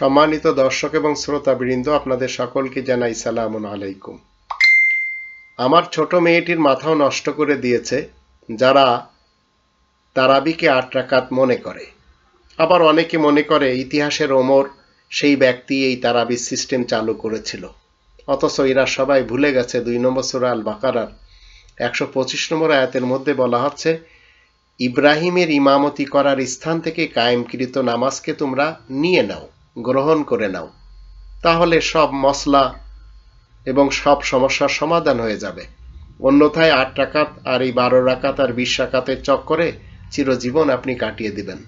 সম্মানিত দর্শক এবং শ্রোতাবৃন্দ আপনাদের সকলকে জানাই সালাম আলাইকুম আমার ছোট মেয়েটির মাথাও নষ্ট করে দিয়েছে যারা তারাবিকে আট রাকাত মনে করে আবার অনেকে মনে করে ইতিহাসের ওমর সেই ব্যক্তি এই তারাবি সিস্টেম চালু করেছিল অথচ এরা সবাই ভুলে গেছে দুই নম্বর সুরা আল বাকারার একশো পঁচিশ নম্বর আয়াতের মধ্যে বলা হচ্ছে ইব্রাহিমের ইমামতি করার স্থান থেকে কায়েমকৃত নামাজকে তোমরা নিয়ে নাও গ্রহণ করে নাও তাহলে সব মশলা এবং সব সমস্যার সমাধান হয়ে যাবে অন্যথায় আট রাকাত আর এই বারো রাকাত আর বিশ রাকাতের চক্করে চিরজীবন আপনি কাটিয়ে দিবেন